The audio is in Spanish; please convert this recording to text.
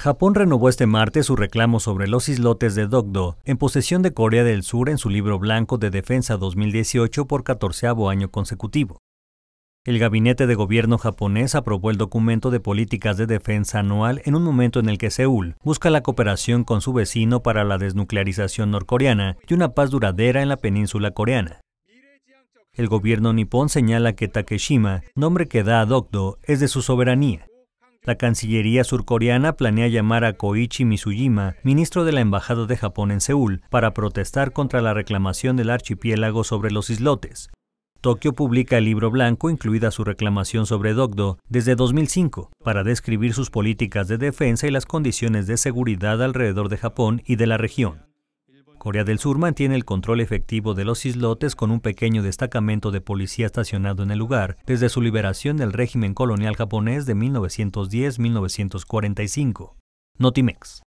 Japón renovó este martes su reclamo sobre los islotes de Dokdo, en posesión de Corea del Sur en su libro blanco de defensa 2018 por catorceavo año consecutivo. El gabinete de gobierno japonés aprobó el documento de políticas de defensa anual en un momento en el que Seúl busca la cooperación con su vecino para la desnuclearización norcoreana y una paz duradera en la península coreana. El gobierno nipón señala que Takeshima, nombre que da a Dokdo, es de su soberanía, la Cancillería surcoreana planea llamar a Koichi Misujima, ministro de la Embajada de Japón en Seúl, para protestar contra la reclamación del archipiélago sobre los islotes. Tokio publica el libro blanco, incluida su reclamación sobre Dogdo, desde 2005, para describir sus políticas de defensa y las condiciones de seguridad alrededor de Japón y de la región. Corea del Sur mantiene el control efectivo de los islotes con un pequeño destacamento de policía estacionado en el lugar desde su liberación del régimen colonial japonés de 1910-1945. Notimex.